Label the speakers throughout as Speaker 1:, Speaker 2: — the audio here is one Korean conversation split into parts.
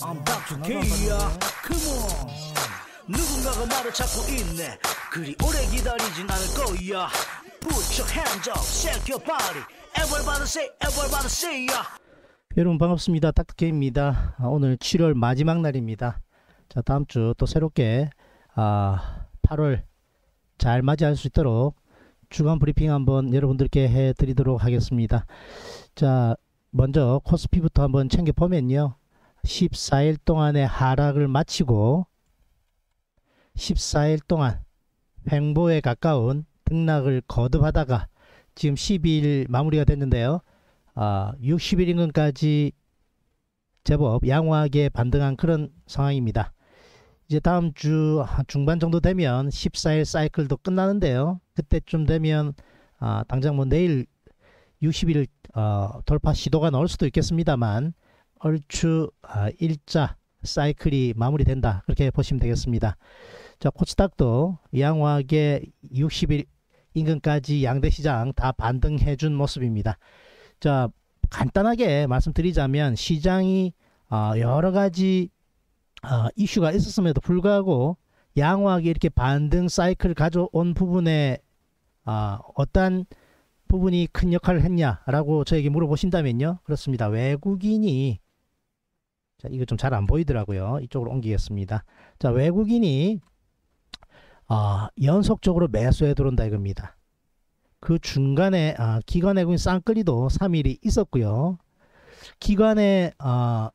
Speaker 1: I'm back to K야 e Come on 누군가가 나를 찾고 있네 그리 오래 기다리진 않을 거야 Put your hands up, shake your body Everybody say, everybody say y 여러분 반갑습니다 닥터케입니다 아, 오늘 7월 마지막 날입니다 자 다음주 또 새롭게 아, 8월 잘 맞이할 수 있도록 주간 브리핑 한번 여러분들께 해드리도록 하겠습니다 자 먼저 코스피부터 한번 챙겨보면요 14일 동안의 하락을 마치고 14일 동안 횡보에 가까운 등락을 거듭하다가 지금 12일 마무리가 됐는데요. 아, 60일 인근까지 제법 양호하게 반등한 그런 상황입니다. 이제 다음 주 중반 정도 되면 14일 사이클도 끝나는데요. 그때쯤 되면 아, 당장 뭐 내일 60일 어, 돌파 시도가 나올 수도 있겠습니다만 얼추 아, 일자 사이클이 마무리된다 그렇게 보시면 되겠습니다. 자 코스닥도 양호하게 60일 인근까지 양대시장 다 반등해준 모습입니다. 자 간단하게 말씀드리자면 시장이 어, 여러 가지 어, 이슈가 있었음에도 불구하고 양호하게 이렇게 반등 사이클 가져온 부분에 아, 어떤 부분이 큰 역할을 했냐라고 저에게 물어보신다면요. 그렇습니다. 외국인이 자, 이거 좀 잘 안 보이더라고요. 이쪽으로 옮기겠습니다. 자, 외국인이 어, 연속적으로 매수에 들어온다 이겁니다. 그 중간에 아, 기관 외국인 쌍끌리도 3일이 있었고요. 기관의 아,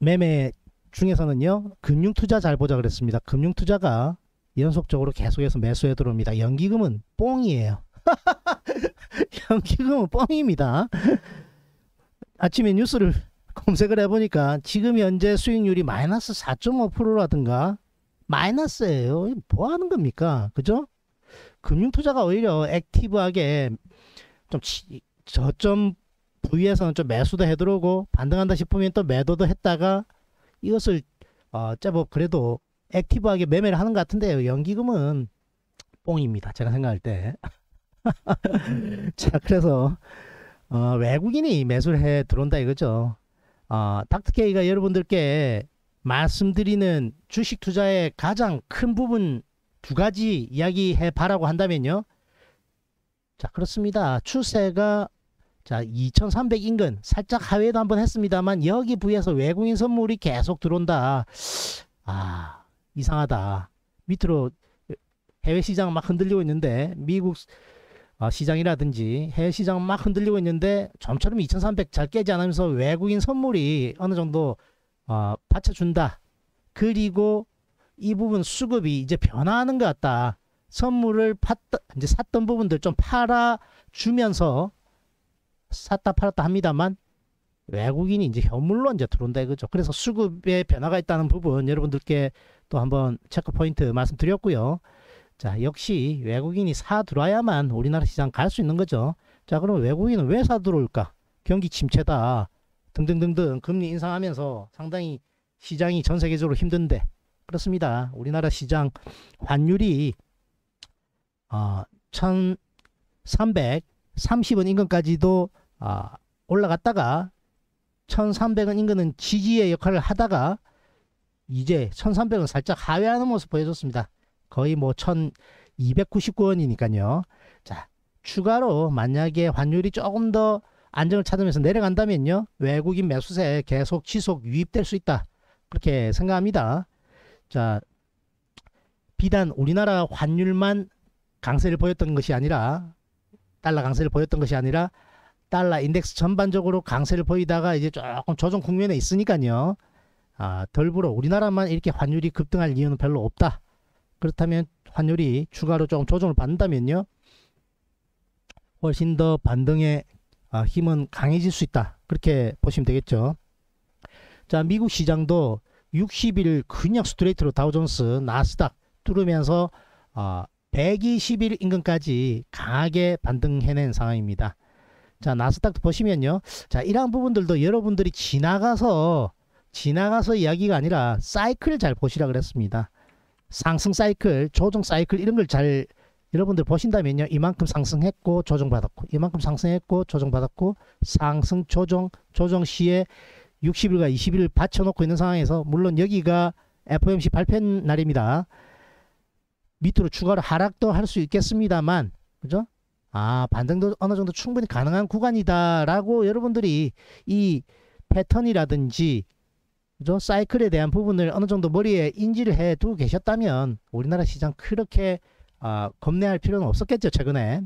Speaker 1: 매매 중에서는요. 금융투자 잘 보자 그랬습니다. 금융투자가 연속적으로 계속해서 매수에 들어옵니다. 연기금은 뽕이에요. 연기금은 뽕입니다. 아침에 뉴스를 검색을 해보니까 지금 현재 수익률이 마이너스 4.5%라든가 마이너스예요. 뭐 하는 겁니까? 그죠? 금융투자가 오히려 액티브하게 좀 저점 부위에서는 좀 매수도 해들어오고 반등한다 싶으면 또 매도도 했다가 이것을 어, 제법 뭐 그래도 액티브하게 매매를 하는 것 같은데요. 연기금은 뽕입니다. 제가 생각할 때. 자, 그래서 어, 외국인이 매수를 해 들어온다 이거죠. 어, 닥터케이가 여러분들께 말씀드리는 주식 투자의 가장 큰 부분 두 가지 이야기해 봐라고 한다면요. 자, 그렇습니다. 추세가 자, 2300 인근 살짝 하회도 한번 했습니다만 여기 부위에서 외국인 선물이 계속 들어온다. 아, 이상하다. 밑으로 해외 시장 막 흔들리고 있는데 미국 아, 시장이라든지 해외 시장 막 흔들리고 있는데 좀처럼 2,300 잘 깨지 않으면서 외국인 선물이 어느 정도 어, 받쳐준다. 그리고 이 부분 수급이 이제 변화하는 것 같다. 선물을 팠던 이제 샀던 부분들 좀 팔아 주면서 샀다 팔았다 합니다만 외국인이 이제 현물로 이제 들어온다 이거죠. 그래서 수급의 변화가 있다는 부분 여러분들께 또 한번 체크 포인트 말씀드렸고요. 자, 역시 외국인이 사 들어와야만 우리나라 시장 갈 수 있는 거죠. 자, 그러면 외국인은 왜 사 들어올까? 경기 침체다. 등등등등 금리 인상하면서 상당히 시장이 전 세계적으로 힘든데 그렇습니다. 우리나라 시장 환율이 어, 아, 1330원 인근까지도 어, 올라갔다가 1300원 인근은 지지의 역할을 하다가 이제 1300원 살짝 하회하는 모습 보여줬습니다. 거의 뭐 1299원이니까요. 자, 추가로 만약에 환율이 조금 더 안정을 찾으면서 내려간다면요. 외국인 매수세 계속 지속 유입될 수 있다. 그렇게 생각합니다. 자, 비단 우리나라 환율만 강세를 보였던 것이 아니라 달러 강세를 보였던 것이 아니라 달러 인덱스 전반적으로 강세를 보이다가 이제 조금 조정 국면에 있으니까요. 아, 덜불어 우리나라만 이렇게 환율이 급등할 이유는 별로 없다. 그렇다면 환율이 추가로 조금 조정을 받는다면요. 훨씬 더 반등의 아, 힘은 강해질 수 있다. 그렇게 보시면 되겠죠. 자, 미국 시장도 60일 그냥 스트레이트로 다우존스, 나스닥 뚫으면서 120일 아, 인근까지 강하게 반등해낸 상황입니다. 자, 나스닥도 보시면요. 자, 이러한 부분들도 여러분들이 지나가서 지나가서 이야기가 아니라 사이클을 잘 보시라 그랬습니다. 상승 사이클, 조정 사이클 이런 걸 잘 여러분들 보신다면요. 이만큼 상승했고 조정받았고 이만큼 상승했고 조정받았고 상승 조정 조정 시에 60일과 20일을 받쳐놓고 있는 상황에서 물론 여기가 FOMC 발표 날입니다. 밑으로 추가로 하락도 할 수 있겠습니다만 그죠? 아 반등도 어느 정도 충분히 가능한 구간이다라고 여러분들이 이 패턴이라든지 그죠? 사이클에 대한 부분을 어느 정도 머리에 인지를 해 두고 계셨다면 우리나라 시장 그렇게 아, 겁내할 필요는 없었겠죠, 최근에.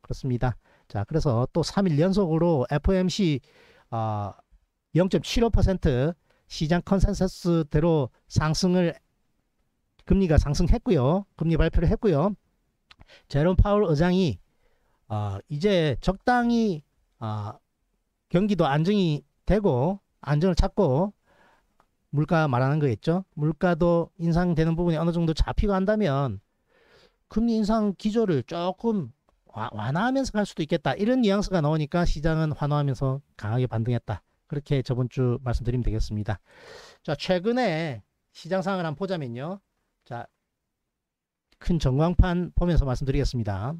Speaker 1: 그렇습니다. 자, 그래서 또 3일 연속으로 FOMC 아, 0.75% 시장 컨센서스대로 상승을 금리가 상승했고요. 금리 발표를 했고요. 제롬 파울 의장이 아, 이제 적당히 아, 경기도 안정이 되고 안정을 찾고 물가 말하는 거겠죠. 물가도 인상되는 부분이 어느 정도 잡히고 한다면 금리 인상 기조를 조금 완화하면서 갈 수도 있겠다. 이런 뉘앙스가 나오니까 시장은 환호하면서 강하게 반등했다. 그렇게 저번 주 말씀드리면 되겠습니다. 자, 최근에 시장 상황을 한번 보자면요. 자, 큰 전광판 보면서 말씀드리겠습니다.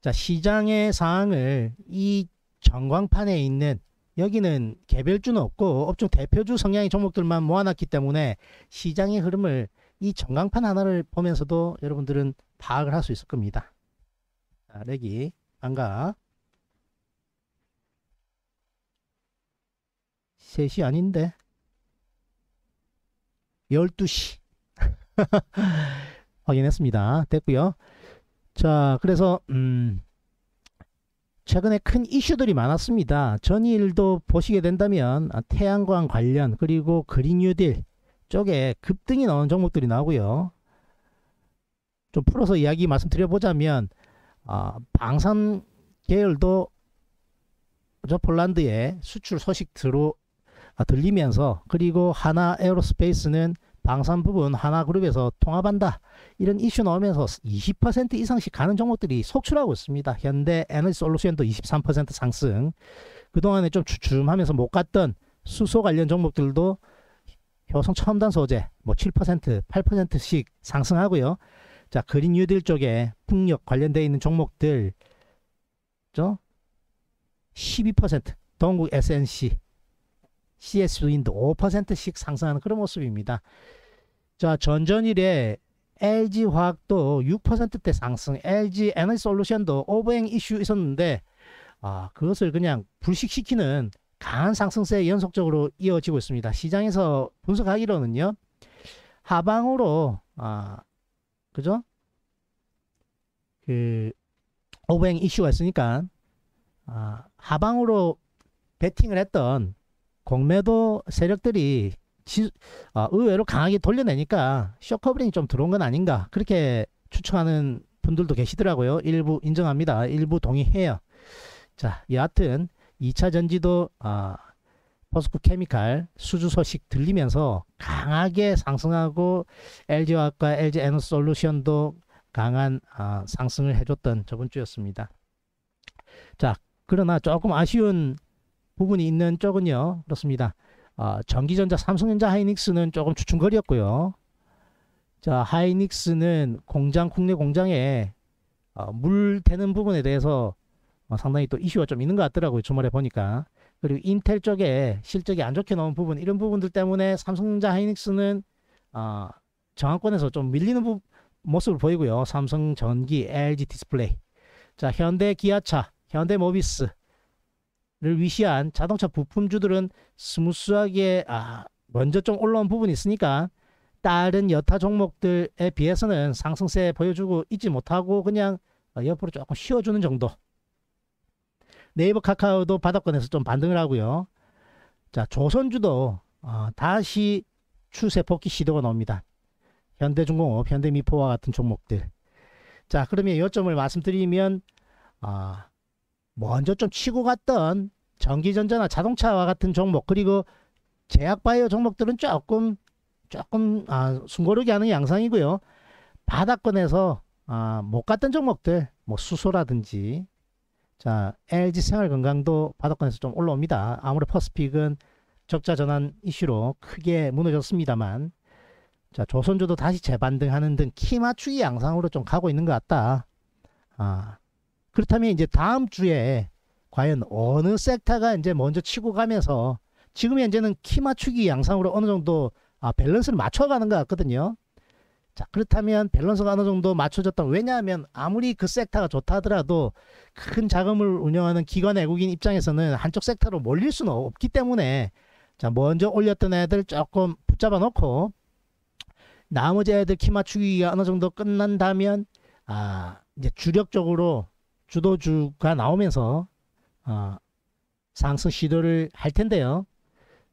Speaker 1: 자, 시장의 상황을 이 전광판에 있는 여기는 개별주는 없고 업종 대표주 성향의 종목들만 모아놨기 때문에 시장의 흐름을 이 전광판 하나를 보면서도 여러분들은 파악을 할 수 있을 겁니다. 자, 레기 반가 3시 아닌데 12시 확인했습니다. 됐고요. 자 그래서 음 최근에 큰 이슈들이 많았습니다. 전일도 보시게 된다면 아, 태양광 관련 그리고 그린뉴딜 쪽에 급등이 나온 종목들이 나오고요. 좀 풀어서 이야기 말씀드려보자면 어, 방산 계열도 저 폴란드의 수출 소식 들어 아, 들리면서 그리고 하나 에어로스페이스는 방산 부분 하나그룹에서 통합한다. 이런 이슈 나오면서 20% 이상씩 가는 종목들이 속출하고 있습니다. 현대 에너지 솔루션도 23% 상승. 그동안에 좀 주춤하면서 못 갔던 수소 관련 종목들도 효성 첨단 소재 뭐 7%, 8%씩 상승하고요. 자, 그린 뉴딜 쪽에 풍력 관련되어 있는 종목들 1 2 동국 SNC CS 인도 5%씩 상승하는 그런 모습입니다. 자, 전전일에 LG 화학도 6%대 상승, LG 에너지 솔루션도 오버행 이슈 있었는데 아, 그것을 그냥 불식시키는 강한 상승세 연속적으로 이어지고 있습니다. 시장에서 분석하기로는요. 하방으로 아, 그죠? 그 오버행 이슈가 있으니까 아, 하방으로 베팅을 했던 공매도 세력들이 지, 아, 의외로 강하게 돌려내니까 쇼커버링이 좀 들어온 건 아닌가 그렇게 추측하는 분들도 계시더라고요. 일부 인정합니다. 일부 동의해요. 자, 여하튼 2차 전지도 아, 포스코 케미칼 수주 소식 들리면서 강하게 상승하고 LG화학과 LG 에너솔루션도 강한 아, 상승을 해줬던 저번 주였습니다. 자, 그러나 조금 아쉬운 부분이 있는 쪽은요. 그렇습니다. 어, 전기전자, 삼성전자, 하이닉스는 조금 주춤거리였고요. 자, 하이닉스는 공장, 국내 공장에 어, 물 되는 부분에 대해서 어, 상당히 또 이슈가 좀 있는 것 같더라고요. 주말에 보니까. 그리고 인텔 쪽에 실적이 안 좋게 나온 부분, 이런 부분들 때문에 삼성전자, 하이닉스는 어, 정항권에서 좀 밀리는 부, 모습을 보이고요. 삼성전기, LG 디스플레이. 자, 현대 기아차, 현대 모비스, 를 위시한 자동차 부품주들은 스무스하게 아, 먼저 좀 올라온 부분이 있으니까 다른 여타 종목들에 비해서는 상승세 보여주고 있지 못하고 그냥 옆으로 조금 쉬어주는 정도. 네이버 카카오도 바닥권에서 좀 반등을 하고요. 자 조선주도 어, 다시 추세 복귀 시도가 나옵니다. 현대중공업, 현대미포와 같은 종목들. 자 그러면 요점을 말씀드리면 어, 먼저 좀 치고 갔던 전기전자나 자동차와 같은 종목 그리고 제약바이오 종목들은 조금 조금 아, 숨고르게 하는 양상이고요. 바닥권에서 아, 못 갔던 종목들 뭐 수소라든지 자 LG 생활건강도 바닥권에서 좀 올라옵니다. 아무래도 퍼스픽은 적자 전환 이슈로 크게 무너졌습니다만 자 조선주도 다시 재반등하는 등키 맞추기 양상으로 좀 가고 있는 것 같다. 아 그렇다면 이제 다음 주에 과연 어느 섹터가 이제 먼저 치고 가면서 지금 현재는 키 맞추기 양상으로 어느 정도 아, 밸런스를 맞춰가는 것 같거든요. 자 그렇다면 밸런스가 어느 정도 맞춰졌다 왜냐하면 아무리 그 섹터가 좋다 하더라도 큰 자금을 운영하는 기관 외국인 입장에서는 한쪽 섹터로 몰릴 수는 없기 때문에 자 먼저 올렸던 애들 조금 붙잡아 놓고 나머지 애들 키 맞추기가 어느 정도 끝난다면 아 이제 주력적으로 주도주가 나오면서 어, 상승 시도를 할 텐데요.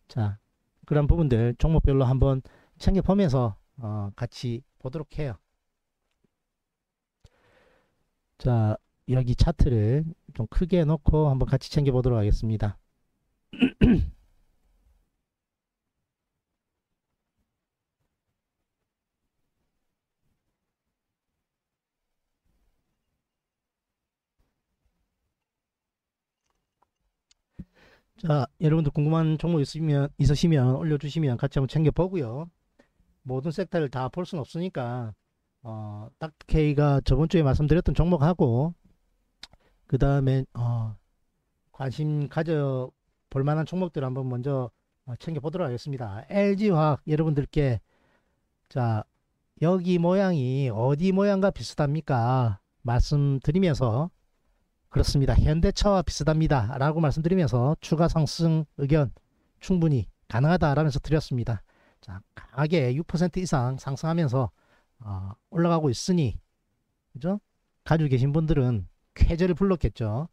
Speaker 1: 자, 그런 부분들 종목별로 한번 챙겨보면서 어, 같이 보도록 해요. 자, 여기 차트를 좀 크게 놓고 한번 같이 챙겨보도록 하겠습니다. 자, 여러분들 궁금한 종목 있으면, 있으시면 올려주시면 같이 한번 챙겨보고요. 모든 섹터를 다 볼 수는 없으니까, 어, 딱터 k 가 저번 주에 말씀드렸던 종목하고, 그 다음에, 어, 관심 가져 볼 만한 종목들 한번 먼저 어, 챙겨보도록 하겠습니다. LG화학 여러분들께, 자, 여기 모양이 어디 모양과 비슷합니까? 말씀드리면서 그렇습니다. 현대차와 비슷합니다. 라고 말씀드리면서 추가 상승 의견 충분히 가능하다라면서 드렸습니다. 자, 강하게 6% 이상 상승하면서 어, 올라가고 있으니 그죠? 가지고 계신 분들은 쾌재를 불렀겠죠.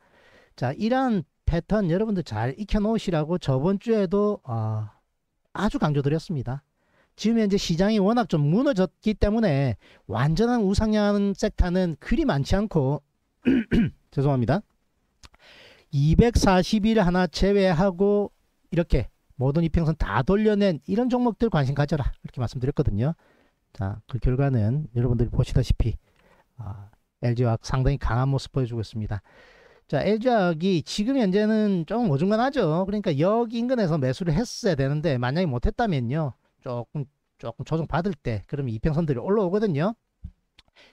Speaker 1: 자, 이러한 패턴 여러분들 잘 익혀 놓으시라고 저번 주에도 어, 아주 강조드렸습니다. 지금 현재 시장이 워낙 좀 무너졌기 때문에 완전한 우상향 하는 섹터는 그리 많지 않고 죄송합니다. 240일 하나 제외하고 이렇게 모든 이평선 다 돌려낸 이런 종목들 관심 가져라 이렇게 말씀드렸거든요. 자, 그 결과는 여러분들이 보시다시피 어, 아, LG화학 상당히 강한 모습 보여주고 있습니다. 자, LG화학이 지금 현재는 좀 어중간하죠. 그러니까 여기 인근에서 매수를 했어야 되는데 만약에 못했다면요. 조금 조금 조정 받을 때 그럼 이평선들이 올라오거든요.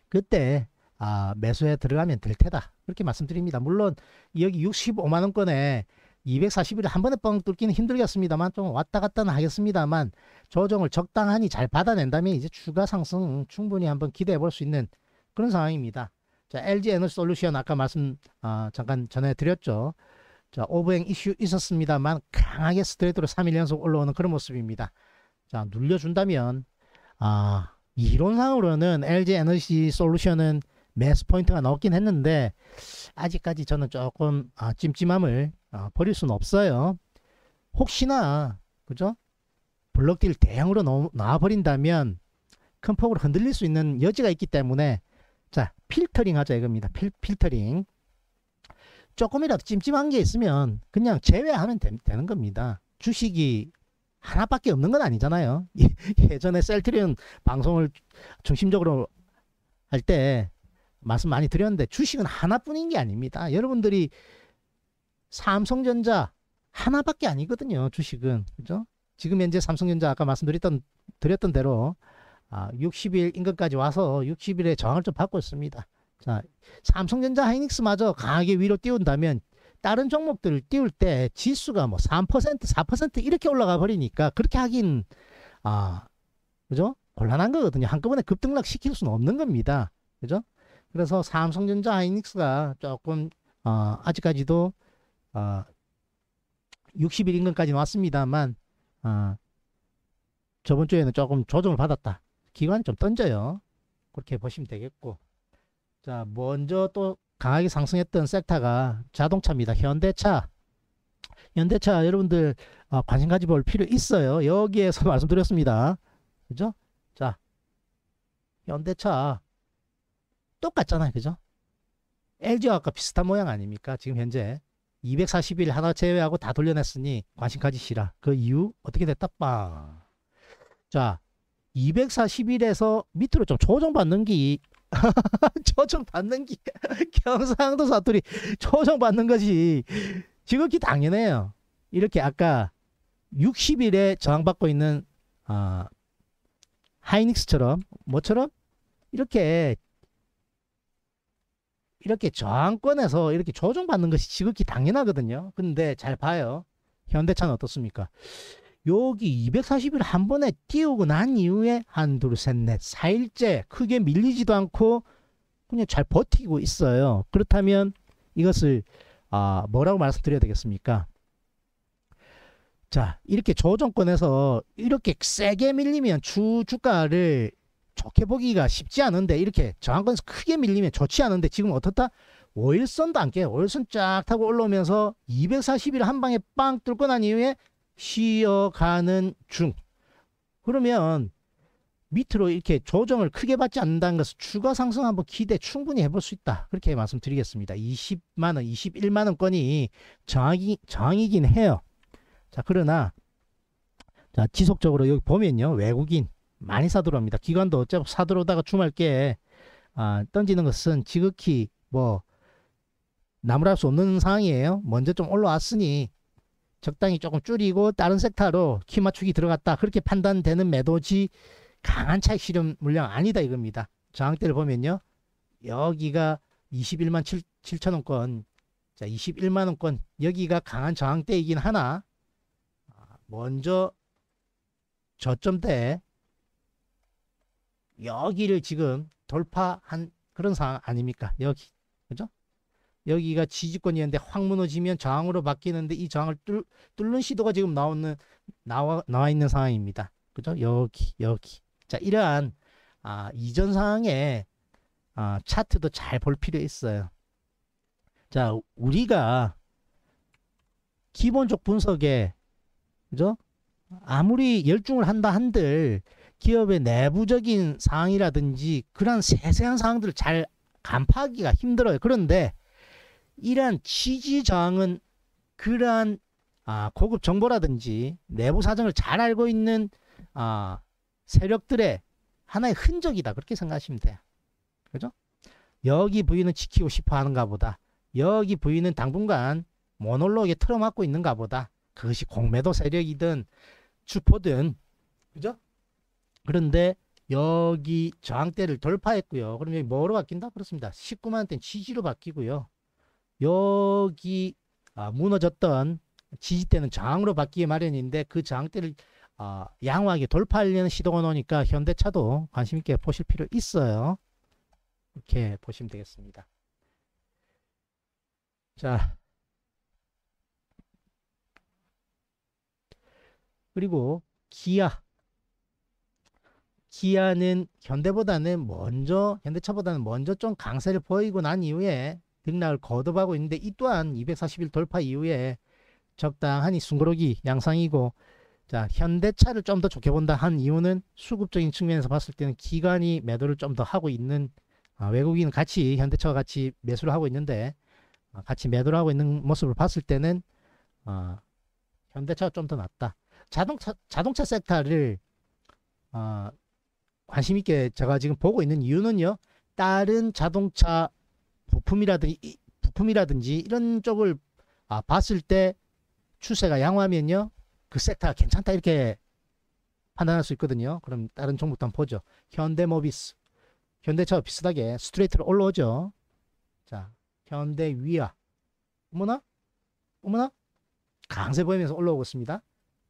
Speaker 1: 그때 아, 매수에 들어가면 될 테다. 그렇게 말씀드립니다. 물론 여기 65만 원권에 240일에 한 번에 뻥 뚫기는 힘들겠습니다만 좀 왔다 갔다 는 하겠습니다만 조정을 적당하니 잘 받아낸다면 이제 추가 상승 충분히 한번 기대해 볼 수 있는 그런 상황입니다. 자, LG 에너지 솔루션 아까 말씀 아, 잠깐 전해 드렸죠. 자, 오버행 이슈 있었습니다만 강하게 스트레이트로 3일 연속 올라오는 그런 모습입니다. 자, 눌려 준다면 아, 이론상으로는 LG 에너지 솔루션은 매스 포인트가 넣왔긴 했는데 아직까지 저는 조금 아, 찜찜함을 아, 버릴 수는 없어요. 혹시나 그죠? 블록딜 대형으로 넣, 나와버린다면 큰 폭으로 흔들릴 수 있는 여지가 있기 때문에 자 필터링 하자 이겁니다. 필, 필터링 조금이라도 찜찜한 게 있으면 그냥 제외하면 되, 는 겁니다. 주식이 하나밖에 없는 건 아니잖아요. 예전에 셀트리온 방송을 중심적으로 할때 말씀 많이 드렸는데 주식은 하나뿐인 게 아닙니다. 여러분들이 삼성전자 하나밖에 아니거든요. 주식은 그죠? 지금 현재 삼성전자 아까 말씀드렸던 드렸던 대로 아, 60일 인근까지 와서 60일에 저항을 좀 받고 있습니다. 자, 삼성전자 하이닉스마저 강하게 위로 띄운다면 다른 종목들을 띄울 때 지수가 뭐 3%, 4% 이렇게 올라가 버리니까 그렇게 하긴 아, 그죠? 곤란한 거거든요. 한꺼번에 급등락 시킬 수는 없는 겁니다. 그죠? 그래서 삼성전자 하이닉스가 조금 어, 아직까지도 어, 6 1 인근까지 왔습니다만 어, 저번 주에는 조금 조정을 받았다. 기관 좀 던져요. 그렇게 보시면 되겠고 자 먼저 또 강하게 상승했던 섹터가 자동차입니다. 현대차 현대차 여러분들 어, 관심 가져볼 필요 있어요. 여기에서 말씀드렸습니다. 그죠? 자 현대차 똑같잖아요. 그죠? LG와 아까 비슷한 모양 아닙니까? 지금 현재 240일 하나 제외하고 다 돌려냈으니 관심 가지시라. 그 이유 어떻게 됐다 빵. 자, 240일에서 밑으로 좀 조정받는 기. 조정받는 기. 경상도 사투리 조정받는 것이 지극히 당연해요. 이렇게 아까 60일에 저항받고 있는 어, 하이닉스처럼 뭐처럼 이렇게 이렇게 저항권에서 이렇게 조정받는 것이 지극히 당연하거든요. 근데 잘 봐요. 현대차는 어떻습니까? 여기 2 4 0일한 번에 띄우고 난 이후에 한, 둘, 셋, 넷, 4일째 크게 밀리지도 않고 그냥 잘 버티고 있어요. 그렇다면 이것을 아, 뭐라고 말씀드려야 되겠습니까? 자, 이렇게 조정권에서 이렇게 세게 밀리면 주 주가를 좋게 보기가 쉽지 않은데 이렇게 저항권 에서 크게 밀리면 좋지 않은데 지금 어떻다? 월선도 안 깨요. 월선 쫙 타고 올라오면서 240일 한 방에 빵 뚫고 난 이후에 쉬어가는 중. 그러면 밑으로 이렇게 조정을 크게 받지 않는다는 것은 추가 상승 한번 기대 충분히 해볼 수 있다. 그렇게 말씀드리겠습니다. 20만원, 21만원권이 저항이, 저항이긴 해요. 자, 그러나, 자, 지속적으로 여기 보면요. 외국인, 많이 사들어옵니다. 기관도 어차피 사들어오다가 주말께 아, 던지는 것은 지극히 뭐 나무랄 수 없는 상황이에요. 먼저 좀 올라왔으니 적당히 조금 줄이고 다른 섹터로 키 맞추기 들어갔다. 그렇게 판단되는 매도지 강한 차익 실현 물량 아니다 이겁니다. 저항대를 보면요. 여기가 21만 7, 7천원권 자 21만원권 여기가 강한 저항대이긴 하나 아, 먼저 저점대 여기를 지금 돌파한 그런 상황 아닙니까? 여기. 그죠? 여기가 지지권이었는데 확 무너지면 저항으로 바뀌는데 이 저항을 뚫, 뚫는 시도가 지금 나오는, 나와, 나와 있는 상황입니다. 그죠? 여기, 여기. 자, 이러한, 아, 이전 상황에, 아, 차트도 잘 볼 필요 있어요. 자, 우리가 기본적 분석에, 그죠? 아무리 열중을 한다 한들 기업의 내부적인 상황이라든지 그런 세세한 상황들을잘 간파하기가 힘들어요. 그런데 이러한 취지 저항은 그러한 아, 고급 정보라든지 내부 사정을 잘 알고 있는 아, 세력들의 하나의 흔적이다. 그렇게 생각하시면 돼요. 그죠? 여기 부인은 지키고 싶어 하는가 보다. 여기 부인은 당분간 모놀로그에 틀어막고 있는가 보다. 그것이 공매도 세력이든 주포든 그죠? 그런데 여기 저항대를 돌파했고요. 그럼 여기 뭐로 바뀐다? 그렇습니다. 19만원대 지지로 바뀌고요. 여기 아, 무너졌던 지지대는 저항으로 바뀌기 마련인데 그 저항대를 아, 양호하게 돌파하려는 시도가 나오니까 현대차도 관심있게 보실 필요 있어요. 이렇게 보시면 되겠습니다. 자 그리고 기아 기아는 현대보다는 먼저 현대차보다는 먼저 좀 강세를 보이고 난 이후에 등락을 거듭하고 있는데 이 또한 2 4일 돌파 이후에 적당하니 숭그러기 양상이고 자 현대차를 좀 더 좋게 본다 한 이유는 수급적인 측면에서 봤을 때는 기관이 매도를 좀 더 하고 있는 아, 외국인 같이 현대차와 같이 매수를 하고 있는데 아, 같이 매도를 하고 있는 모습을 봤을 때는 아, 현대차가 좀 더 낫다 자동차 자동차 섹터를 아, 관심 있게 제가 지금 보고 있는 이유는요. 다른 자동차 부품이라든지 부품이라든지 이런 쪽을 아, 봤을 때 추세가 양호하면요. 그 섹터가 괜찮다 이렇게 판단할 수 있거든요. 그럼 다른 종목도 한번 보죠. 현대모비스. 현대차와 비슷하게 스트레이트로 올라오죠. 자, 현대 위아. 어머나? 어머나? 강세 보이면서 올라오고 있습니다.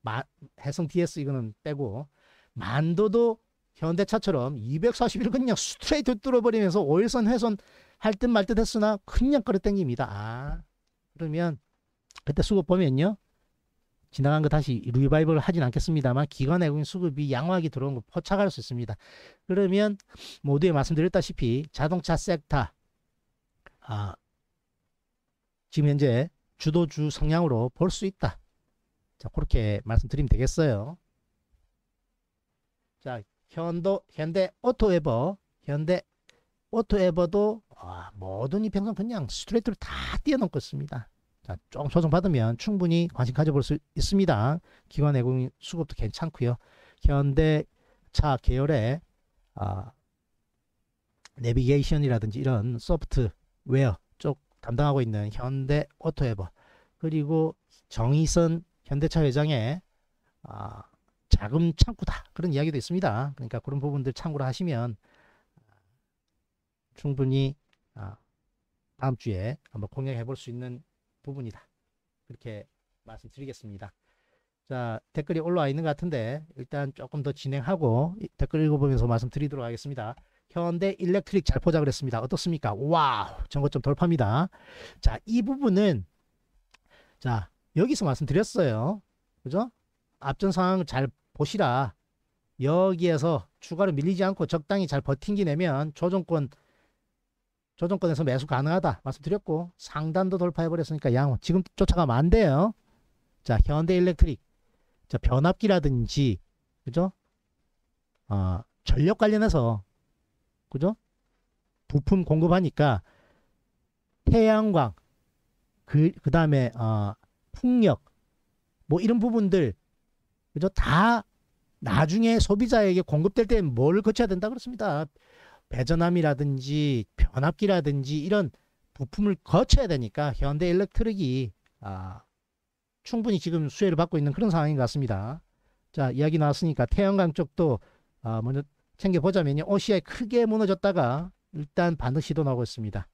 Speaker 1: 마, 해성 DS 이거는 빼고 만도도 현대차처럼 240일 그냥 스트레이트 뚫어버리면서 오일선 회선 할 듯 말 듯 했으나 그냥 끌어땡깁니다 아, 그러면 그때 수급 보면요. 지나간 거 다시 리바이벌 하진 않겠습니다만 기관 외국인 수급이 양호하게 들어온 거 포착할 수 있습니다. 그러면 모두에 말씀드렸다시피 자동차 섹터 아, 지금 현재 주도주 성향으로 볼 수 있다. 자 그렇게 말씀드리면 되겠어요. 자 현도, 현대 오토에버, 현대 오토에버도 와, 아, 모든 이평선 그냥 스트레이트로 다 뛰어넘겠습니다. 자, 조금 조정 받으면 충분히 관심 가져볼 수 있습니다. 기관 애공 수급도 괜찮고요. 현대차 계열의 아, 내비게이션이라든지 이런 소프트웨어 쪽 담당하고 있는 현대 오토에버 그리고 정희선 현대차 회장의 아, 자금 창구다 그런 이야기도 있습니다. 그러니까 그런 부분들 참고를 하시면 충분히 아, 다음 주에 한번 공략해 볼 수 있는 부분이다. 그렇게 말씀드리겠습니다. 자 댓글이 올라와 있는 것 같은데 일단 조금 더 진행하고 댓글 읽어보면서 말씀드리도록 하겠습니다. 현대 일렉트릭 잘 포착을 했습니다. 어떻습니까? 와우 전고점 돌파입니다. 자 이 부분은 자 여기서 말씀드렸어요. 그죠? 앞전 상황 잘 보시라. 여기에서 추가로 밀리지 않고 적당히 잘버틴기내면 조정권 조정권에서 매수 가능하다 말씀드렸고 상단도 돌파해버렸으니까 양 지금 쫓아가면 안 돼요 자 현대일렉트릭 자 변압기라든지 그죠 아 어, 전력 관련해서 그죠 부품 공급하니까 태양광 그, 그 다음에 어, 아, 풍력 뭐 이런 부분들 그죠? 다 나중에 소비자에게 공급될 때 뭘 거쳐야 된다 그렇습니다. 배전함이라든지 변압기라든지 이런 부품을 거쳐야 되니까 현대 일렉트릭이 아, 충분히 지금 수혜를 받고 있는 그런 상황인 것 같습니다. 자 이야기 나왔으니까 태양광 쪽도 아, 먼저 챙겨보자면요. OCI 크게 무너졌다가 일단 반드시도 나오고 있습니다.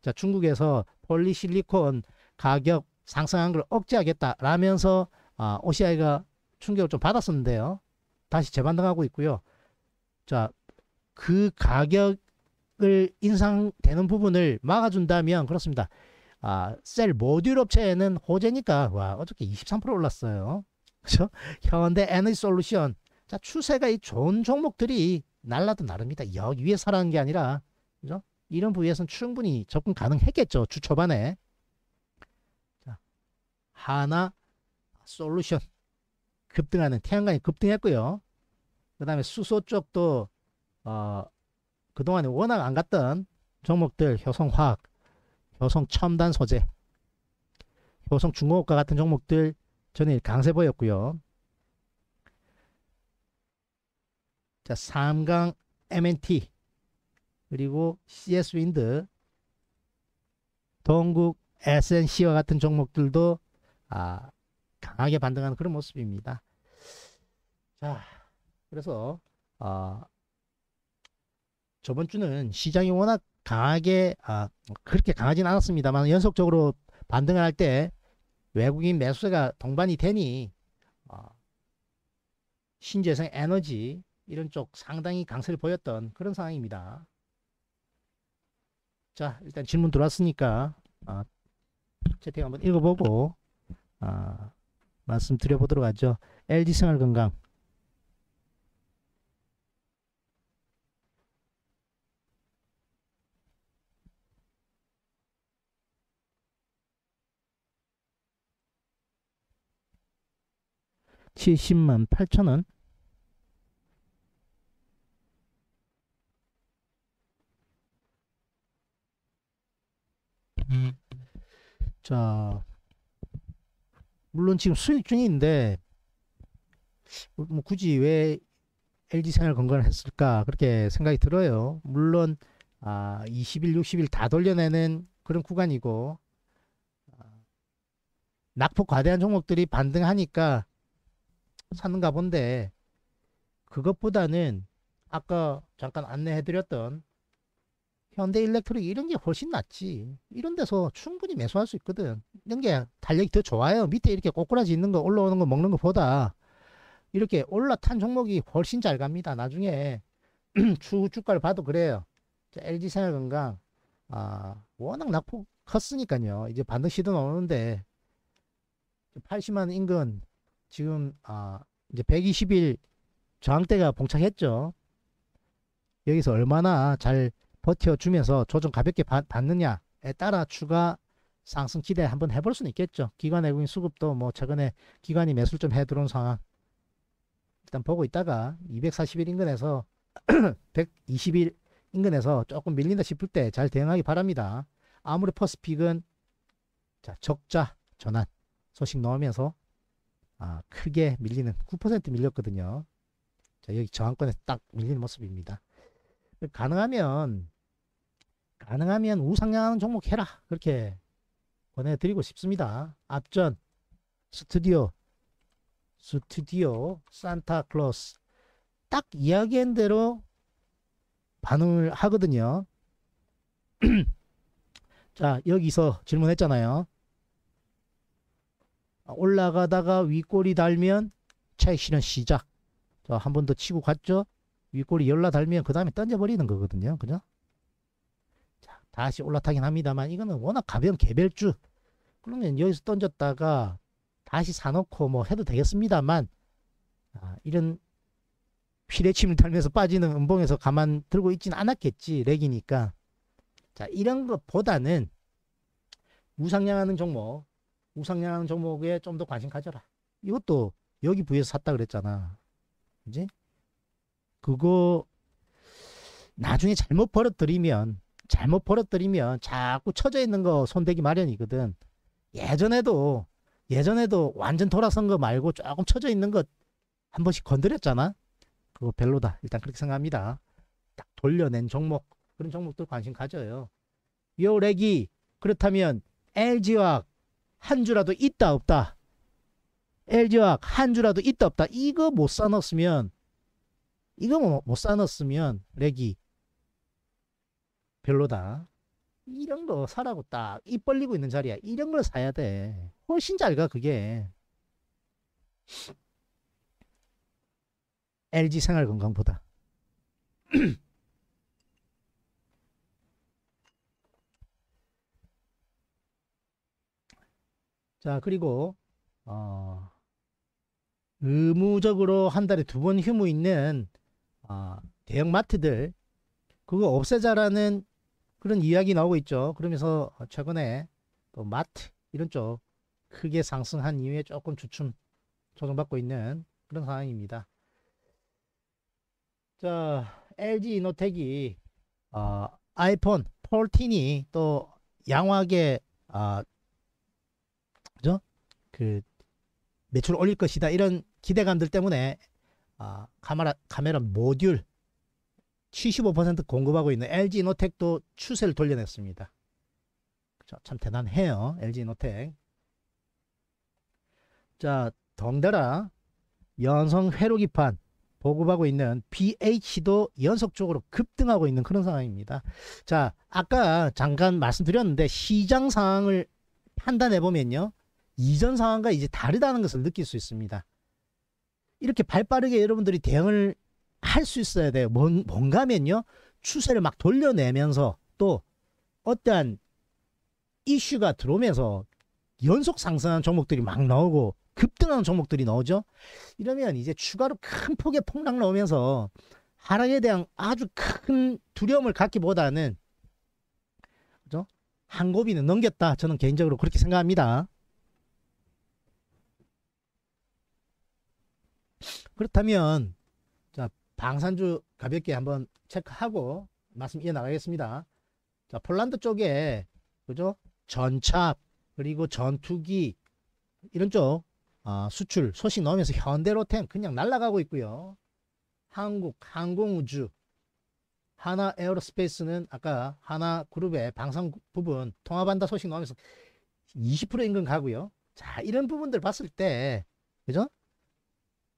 Speaker 1: 자 중국에서 폴리실리콘 가격 상승한 걸 억제하겠다라면서 아, OCI가 충격을 좀 받았었는데요. 다시 재반등하고 있고요. 자, 그 가격을 인상되는 부분을 막아준다면 그렇습니다. 아, 셀 모듈 업체에는 호재니까 와 어저께 23% 올랐어요. 그죠? 현대 에너지 솔루션 자 추세가 이 좋은 종목들이 날라도 나릅니다. 여기 위에 사라는 게 아니라 그죠? 이런 부위에선 충분히 접근 가능했겠죠 주 초반에 자 하나 솔루션 급등하는 태양광이 급등했고요. 그 다음에 수소 쪽도 어, 그동안에 워낙 안 갔던 종목들 효성화학, 효성첨단 소재, 효성중공업과 같은 종목들 전일 강세 보였고요. 자, 삼강 MNT 그리고 CS윈드, 동국 SNC와 같은 종목들도 아, 강하게 반등하는 그런 모습입니다. 자, 아. 그래서 아 저번 주는 시장이 워낙 강하게 아 그렇게 강하진 않았습니다만 연속적으로 반등을 할 때 외국인 매수가 세 동반이 되니 아, 신재생 에너지 이런 쪽 상당히 강세를 보였던 그런 상황입니다. 자 일단 질문 들어왔으니까 아, 채팅 한번 읽어보고 아, 말씀드려보도록 하죠. LG생활건강 70만 8천원 자 물론 지금 수익 중인데 뭐 굳이 왜 LG생활 건강을 했을까 그렇게 생각이 들어요 물론 아, 20일 60일 다 돌려내는 그런 구간이고 아, 낙폭 과대한 종목들이 반등하니까 사는가 본데 그것보다는 아까 잠깐 안내해드렸던 현대 일렉트릭 이런 게 훨씬 낫지. 이런 데서 충분히 매수할 수 있거든. 이런 게 달력이 더 좋아요. 밑에 이렇게 꼬꾸라지 있는 거 올라오는 거 먹는 것보다 이렇게 올라탄 종목이 훨씬 잘 갑니다. 나중에 추후 주가를 봐도 그래요. LG 생활건강 아, 워낙 낙폭 컸으니까요. 이제 반드 시도 나오는데 80만 인근 지금 아 이제 120일 저항대가 봉착했죠. 여기서 얼마나 잘 버텨주면서 조정 가볍게 받, 느냐에 따라 추가 상승 기대 한번 해볼 수는 있겠죠. 기관 외국인 수급도 뭐 최근에 기관이 매수를 좀해 들어온 상황. 일단 보고 있다가 240일 인근에서 120일 인근에서 조금 밀린다 싶을 때 잘 대응하기 바랍니다. 아무리 퍼스픽은 자 적자 전환 소식 넣으면서 아, 크게 밀리는 9% 밀렸거든요. 자, 여기 저항권에딱 밀리는 모습입니다. 가능하면 가능하면 우상향하는 종목 해라 그렇게 권해드리고 싶습니다. 앞전 스튜디오 스튜디오 산타클로스 딱 이야기한 대로 반응을 하거든요. 자 여기서 질문했잖아요. 아, 올라가다가 윗골이 달면 차익 실현 시작. 자, 한 번 더 치고 갔죠? 윗골이 열라 달면 그 다음에 던져버리는 거거든요. 그죠? 자, 다시 올라타긴 합니다만 이거는 워낙 가벼운 개별주. 그러면 여기서 던졌다가 다시 사놓고 뭐 해도 되겠습니다만 아, 이런 피레침을 달면서 빠지는 음봉에서 가만 들고 있진 않았겠지 렉이니까 자 이런 것보다는 무상향하는 종목 우상향 종목에 좀 더 관심 가져라. 이것도 여기 부에서 위 샀다 그랬잖아. 그지? 그거 나중에 잘못 버릇들이면 잘못 버릇들이면 자꾸 처져 있는 거 손대기 마련이거든. 예전에도 예전에도 완전 돌아선 거 말고 조금 처져 있는 거한 번씩 건드렸잖아. 그거 별로다. 일단 그렇게 생각합니다. 딱 돌려낸 종목 그런 종목들 관심 가져요. 요렉이 그렇다면 LG화학 한 주라도 있다 없다. LG화학 한 주라도 있다 없다. 이거 못 사놨으면 이거 뭐, 못, 사놨으면 렉이 별로다. 이런 거 사라고 딱 입 벌리고 있는 자리야. 이런 걸 사야 돼. 훨씬 잘 가 그게. LG 생활 건강보다. 자, 그리고, 어, 의무적으로 한 달에 두 번 휴무 있는, 어, 대형마트들, 그거 없애자라는 그런 이야기 나오고 있죠. 그러면서 최근에 또 마트, 이런 쪽 크게 상승한 이후에 조금 주춤 조정받고 있는 그런 상황입니다. 자, LG 이노텍이, 어, 아이폰 14이 또 양호하게 어, 그 매출 을 올릴 것이다 이런 기대감들 때문에 아, 카메라 카메라 모듈 75% 공급하고 있는 LG 노텍도 추세를 돌려냈습니다. 참 대단해요. LG 노텍. 자, 덩달아 연성 회로기판 보급하고 있는 BH도 연속적으로 급등하고 있는 그런 상황입니다. 자, 아까 잠깐 말씀드렸는데 시장 상황을 판단해 보면요. 이전 상황과 이제 다르다는 것을 느낄 수 있습니다. 이렇게 발빠르게 여러분들이 대응을 할 수 있어야 돼요. 뭔, 뭔가면요. 추세를 막 돌려내면서 또 어떠한 이슈가 들어오면서 연속 상승하는 종목들이 막 나오고 급등하는 종목들이 나오죠. 이러면 이제 추가로 큰 폭의 폭락 나오면서 하락에 대한 아주 큰 두려움을 갖기보다는 그죠? 한 고비는 넘겼다. 저는 개인적으로 그렇게 생각합니다. 그렇다면 자 방산주 가볍게 한번 체크하고 말씀 이어나가겠습니다. 자 폴란드 쪽에 그죠 전차 그리고 전투기 이런 쪽 어, 수출 소식 넣으면서 현대로템 그냥 날아가고 있고요. 한국 항공우주 하나 에어로스페이스는 아까 하나 그룹의 방산 부분 통합한다 소식 넣으면서20% 인근 가고요. 자 이런 부분들 봤을 때 그죠?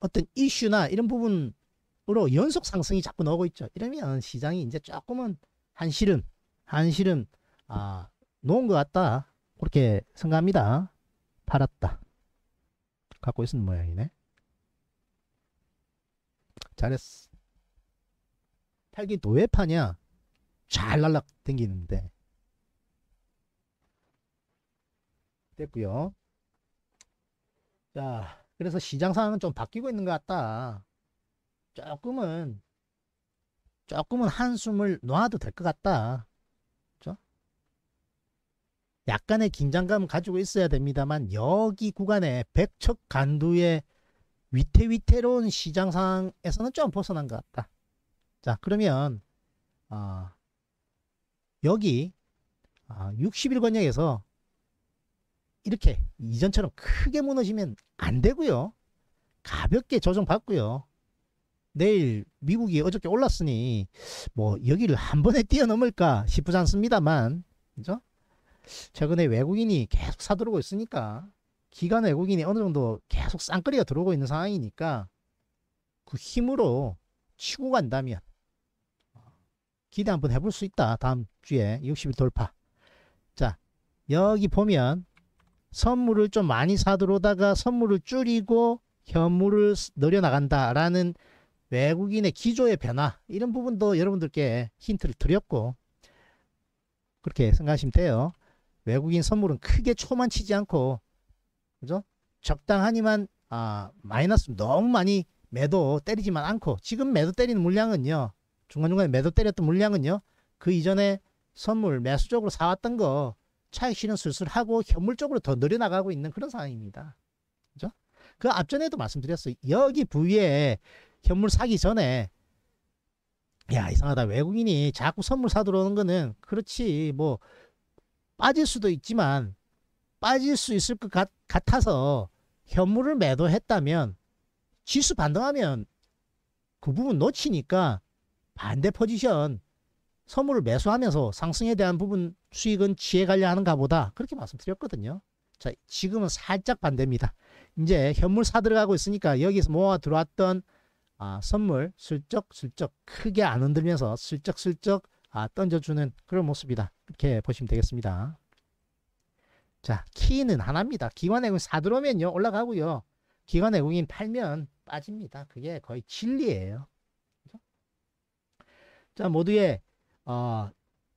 Speaker 1: 어떤 이슈나 이런 부분으로 연속 상승이 자꾸 나오고 있죠. 이러면 시장이 이제 조금은 한시름, 한시름, 아, 놓은 것 같다. 그렇게 생각합니다. 팔았다. 갖고 있는 모양이네. 잘했어. 팔긴 또 왜 파냐? 잘 날락 댕기는데. 됐고요. 자. 그래서 시장 상황은 좀 바뀌고 있는 것 같다. 조금은 조금은 한숨을 놓아도될 것 같다. 그렇죠? 약간의 긴장감을 가지고 있어야 됩니다만 여기 구간에 백척 간두의 위태위태로운 시장 상황에서는 좀 벗어난 것 같다. 자 그러면 어, 여기 어, 아, 6일권역에서 이렇게 이전처럼 크게 무너지면 안 되고요. 가볍게 조정받고요. 내일 미국이 어저께 올랐으니 뭐 여기를 한 번에 뛰어넘을까 싶지 않습니다만 그죠? 최근에 외국인이 계속 사들어오고 있으니까 기간 외국인이 어느 정도 계속 쌍끌이가 들어오고 있는 상황이니까 그 힘으로 치고 간다면 기대 한번 해볼 수 있다. 다음 주에 60일 돌파. 자, 여기 보면 선물을 좀 많이 사들어다가 선물을 줄이고 현물을 늘려나간다라는 외국인의 기조의 변화 이런 부분도 여러분들께 힌트를 드렸고 그렇게 생각하시면 돼요. 외국인 선물은 크게 초만 치지 않고 그죠? 적당하니만 아, 마이너스 너무 많이 매도 때리지만 않고 지금 매도 때리는 물량은요 중간중간에 매도 때렸던 물량은요 그 이전에 선물 매수적으로 사왔던 거 차익 실현 슬슬 하고 현물적으로 더 늘어나가고 있는 그런 상황입니다. 그죠? 그 앞전에도 말씀드렸어요. 여기 부위에 현물 사기 전에 야 이상하다 외국인이 자꾸 선물 사 들어오는 거는 그렇지 뭐 빠질 수도 있지만 빠질 수 있을 것 같, 아서 현물을 매도했다면 지수 반등하면 그 부분 놓치니까 반대 포지션 선물을 매수하면서 상승에 대한 부분 수익은 취해가려 하는가 보다 그렇게 말씀드렸거든요. 자 지금은 살짝 반대입니다. 이제 현물 사들어가고 있으니까 여기서 모아 들어왔던 아, 선물 슬쩍슬쩍 크게 안 흔들면서 슬쩍슬쩍 아, 던져주는 그런 모습이다. 이렇게 보시면 되겠습니다. 자 키는 하나입니다. 기관외국인 사들어오면요 올라가고요. 기관외국인 팔면 빠집니다. 그게 거의 진리예요. 자 모두의 어,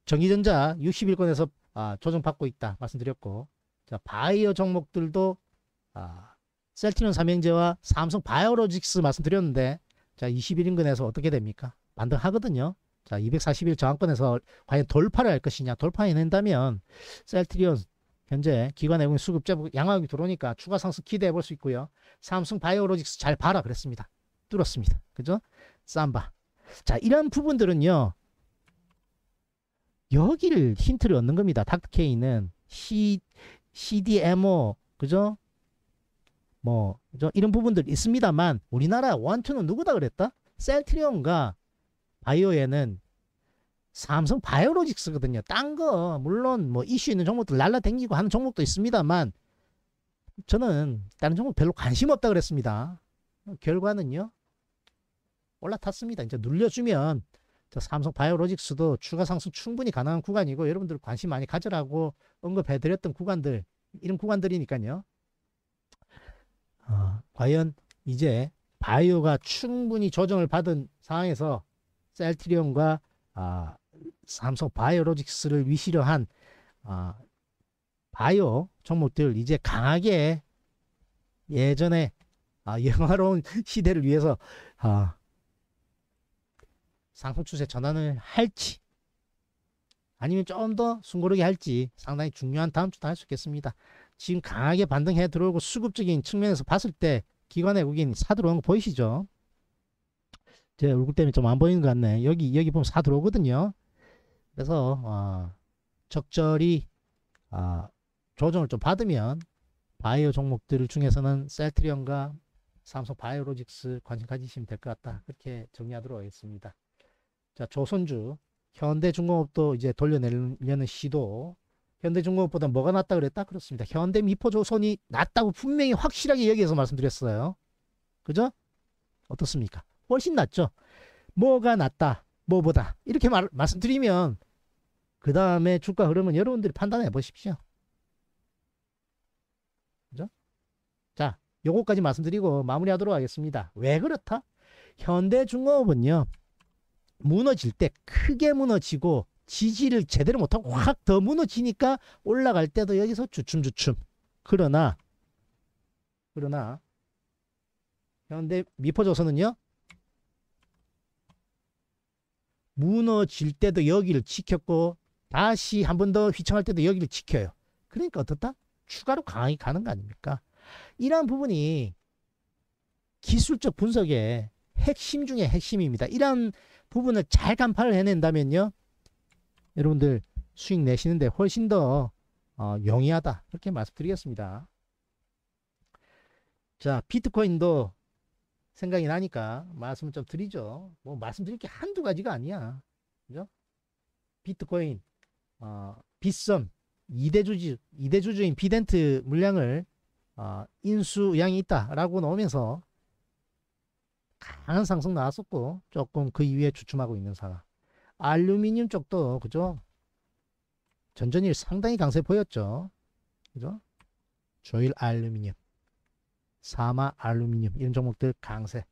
Speaker 1: 전기전자 61건에서 아, 조정받고 있다 말씀드렸고 자, 바이오 종목들도 아, 셀티논 삼형제와 삼성 바이오로직스 말씀드렸는데 자 21인근에서 어떻게 됩니까? 반등하거든요. 자241 저항권에서 과연 돌파를 할 것이냐 돌파해낸다면 셀트리온 현재 기관 외국인 수급자 양화역이 들어오니까 추가 상승 기대해 볼 수 있고요. 삼성 바이오로직스 잘 봐라 그랬습니다. 뚫었습니다. 그죠? 쌈바. 자 이런 부분들은요. 여기를 힌트를 얻는 겁니다. 닥터케이는 C, CDMO, 그죠? 뭐, 그죠? 이런 부분들 있습니다만, 우리나라 원투는 누구다 그랬다? 셀트리온과 바이오에는 삼성 바이오로직스거든요. 딴 거, 물론 뭐 이슈 있는 종목들 날라댕기고 하는 종목도 있습니다만, 저는 다른 종목 별로 관심 없다 그랬습니다. 결과는요, 올라탔습니다. 이제 눌려주면 자, 삼성 바이오로직스도 추가 상승 충분히 가능한 구간이고 여러분들 관심 많이 가져라고 언급해드렸던 구간들 이런 구간들이니까요. 어, 과연 이제 바이오가 충분히 조정을 받은 상황에서 셀트리온과 아, 삼성 바이오로직스를 위시려 한 아, 바이오 종목들 이제 강하게 예전에 아, 영화로운 시대를 위해서 아, 상승 추세 전환을 할지 아니면 좀 더 숨고르게 할지 상당히 중요한 다음 주도 할수 있겠습니다. 지금 강하게 반등해 들어오고 수급적인 측면에서 봤을 때 기관 외국인 사 들어온 거 보이시죠? 제 얼굴 때문에 좀 안 보이는 것 같네. 여기 여기 보면 사 들어오거든요. 그래서 어, 적절히 어, 조정을 좀 받으면 바이오 종목들 중에서는 셀트리온과 삼성 바이오로직스 관심 가지시면 될 것 같다. 그렇게 정리하도록 하겠습니다. 자, 조선주 현대중공업도 이제 돌려내려는 시도 현대중공업보다 뭐가 낫다 그랬다? 그렇습니다. 현대 미포조선이 낫다고 분명히 확실하게 여기해서 말씀드렸어요. 그죠? 어떻습니까? 훨씬 낫죠? 뭐가 낫다? 뭐보다? 이렇게 말, 말씀드리면 그 다음에 주가 흐름은 여러분들이 판단해 보십시오. 그죠? 자, 요거까지 말씀드리고 마무리하도록 하겠습니다. 왜 그렇다? 현대중공업은요. 무너질 때 크게 무너지고 지지를 제대로 못하고 확 더 무너지니까 올라갈 때도 여기서 주춤주춤. 그러나 그러나 현대 미포조선은요. 무너질 때도 여기를 지켰고 다시 한 번 더 휘청할 때도 여기를 지켜요. 그러니까 어떻다? 추가로 강하게 가는 거 아닙니까? 이러한 부분이 기술적 분석에 핵심 중에 핵심입니다. 이런 부분을 잘 간파를 해낸다면요. 여러분들 수익 내시는데 훨씬 더 어, 용이하다. 그렇게 말씀드리겠습니다. 자, 비트코인도 생각이 나니까 말씀을 좀 드리죠. 뭐 말씀드릴 게 한두 가지가 아니야. 그죠? 비트코인, 어, 빗썸, 이대 주주, 2대 주주인 비덴트 물량을 어, 인수 양이 있다라고 나으면서 강한 상승 나왔었고 조금 그 이후에 주춤하고 있는 상황. 알루미늄 쪽도 그죠? 전전일 상당히 강세 보였죠. 그죠? 조일 알루미늄, 사마 알루미늄 이런 종목들 강세.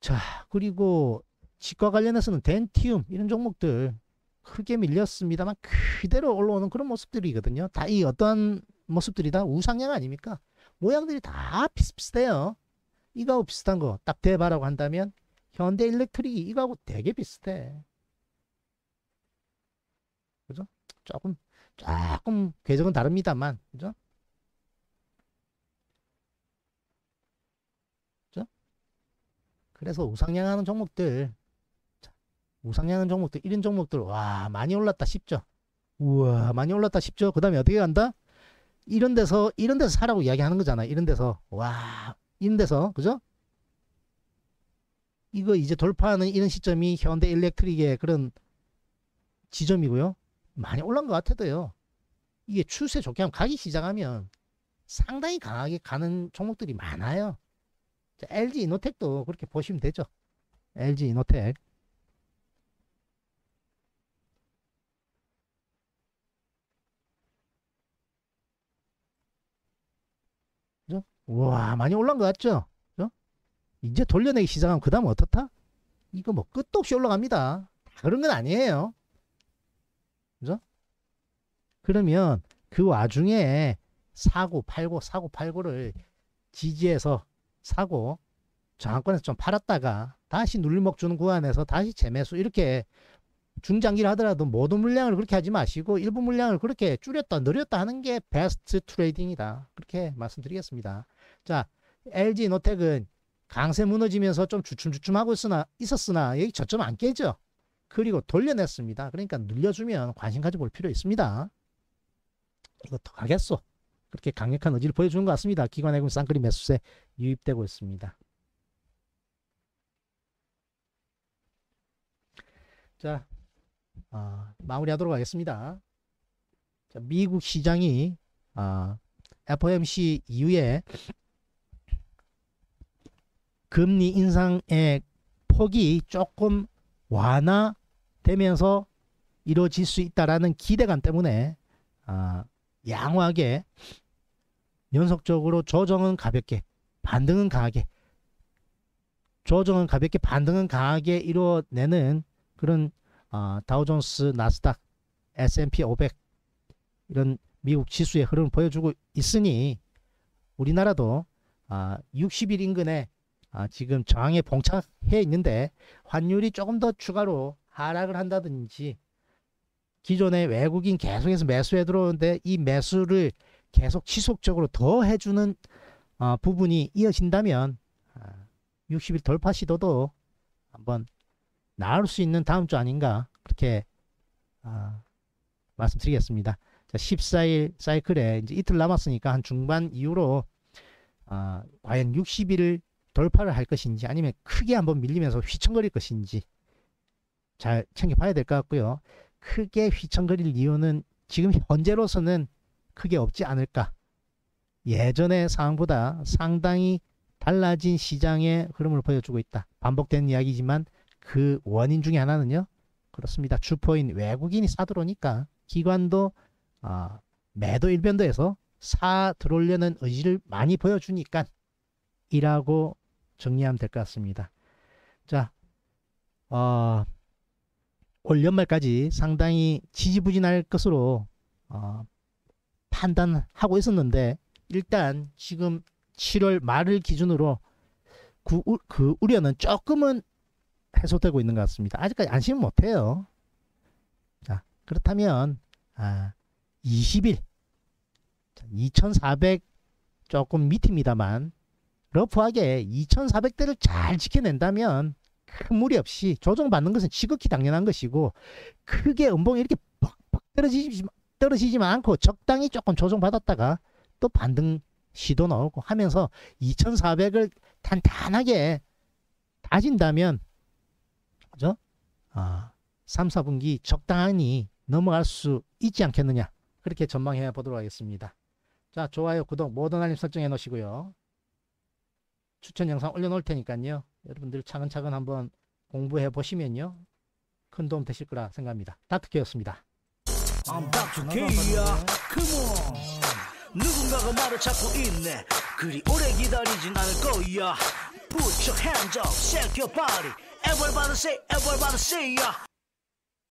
Speaker 1: 자 그리고 치과 관련해서는 덴티움 이런 종목들 크게 밀렸습니다만 그대로 올라오는 그런 모습들이거든요. 다 이 어떤 모습들이 다 우상향 아닙니까? 모양들이 다 비슷비슷해요. 이거하고 비슷한 거 딱대봐라고 한다면 현대 일렉트릭이 이거하고 되게 비슷해. 그죠? 조금 조금 궤적은 다릅니다만 그죠? 그죠? 그래서 우상향하는 종목들 우상향하는 종목들 이런 종목들 와 많이 올랐다 싶죠? 우와 많이 올랐다 싶죠? 그 다음에 어떻게 간다? 이런 데서 이런 데서 사라고 이야기하는 거잖아. 이런 데서 와 이런 데서 그죠? 이거 이제 돌파하는 이런 시점이 현대 일렉트릭의 그런 지점이고요. 많이 올라온 것 같아도요. 이게 추세 좋게 하면 가기 시작하면 상당히 강하게 가는 종목들이 많아요. LG 이노텍도 그렇게 보시면 되죠. LG 이노텍. 우와 많이 올라간 것 같죠? 그죠? 이제 돌려내기 시작하면 그 다음 어떻다? 이거 뭐 끝도 없이 올라갑니다. 다 그런 건 아니에요. 그죠? 그러면 그 와중에 사고 팔고 사고 팔고를 지지해서 사고 장학권에서 좀 팔았다가 다시 눌리먹 주는 구간에서 다시 재매수 이렇게 중장기를 하더라도 모든 물량을 그렇게 하지 마시고 일부 물량을 그렇게 줄였다 늘렸다 하는 게 베스트 트레이딩이다 그렇게 말씀드리겠습니다. 자, LG 노텍은 강세 무너지면서 좀 주춤주춤하고 있으나, 있었으나 여기 저점 안 깨죠. 그리고 돌려냈습니다. 그러니까 눌려주면 관심 가져볼 필요 있습니다. 이것도 가겠어. 그렇게 강력한 의지를 보여주는 것 같습니다. 기관해금 쌍끌이 매수세 유입되고 있습니다. 자, 어, 마무리하도록 하겠습니다. 자, 미국 시장이 어, 아, FOMC 이후에 금리 인상의 폭이 조금 완화되면서 이루어질 수 있다라는 기대감 때문에 아, 양호하게 연속적으로 조정은 가볍게 반등은 강하게 조정은 가볍게 반등은 강하게 이루어내는 그런 아, 다우존스 나스닥 S&P 500 이런 미국 지수의 흐름을 보여주고 있으니 우리나라도 아, 60일 인근에 아, 지금 저항에 봉착해 있는데 환율이 조금 더 추가로 하락을 한다든지 기존에 외국인 계속해서 매수해 들어오는데 이 매수를 계속 지속적으로 더 해주는 어, 부분이 이어진다면 60일 아, 돌파 시도도 한번 나올 수 있는 다음 주 아닌가 그렇게 아, 말씀드리겠습니다. 자, 14일 사이클에 이제 이틀 남았으니까 한 중반 이후로 아, 과연 60일을 돌파를 할 것인지 아니면 크게 한번 밀리면서 휘청거릴 것인지 잘 챙겨봐야 될 것 같고요. 크게 휘청거릴 이유는 지금 현재로서는 크게 없지 않을까. 예전의 상황보다 상당히 달라진 시장의 흐름을 보여주고 있다. 반복된 이야기지만 그 원인 중에 하나는요. 그렇습니다. 주포인 외국인이 사들어오니까 기관도 어, 매도 일변도에서 사 들어오려는 의지를 많이 보여주니까 이라고 정리하면 될 것 같습니다. 자, 어, 올 연말까지 상당히 지지부진할 것으로 어, 판단하고 있었는데 일단 지금 7월 말을 기준으로 그, 그 우려는 조금은 해소되고 있는 것 같습니다. 아직까지 안심 못해요. 자, 그렇다면 아, 20일 2400 조금 밑입니다만 러프하게 2,400대를 잘 지켜낸다면 큰 무리 없이 조정받는 것은 지극히 당연한 것이고 크게 음봉이 이렇게 퍽퍽 떨어지지, 떨어지지만 않고 적당히 조금 조정받았다가 또 반등 시도 나오고 하면서 2,400을 단단하게 다진다면 그죠? 아, 3, 4분기 적당히 넘어갈 수 있지 않겠느냐 그렇게 전망해 보도록 하겠습니다. 자 좋아요 구독 모든 알림 설정해 놓으시고요. 추천 영상 올려놓을 테니까요. 여러분들 차근차근 한번 공부해 보시면요. 큰 도움 되실 거라 생각합니다. 닥터케였습니다. 누군가가 말을 찾고 있네. 그리 오래 기다리진 않을 거야. Put your hands up, shake your body. Everybody say, everybody say, yeah.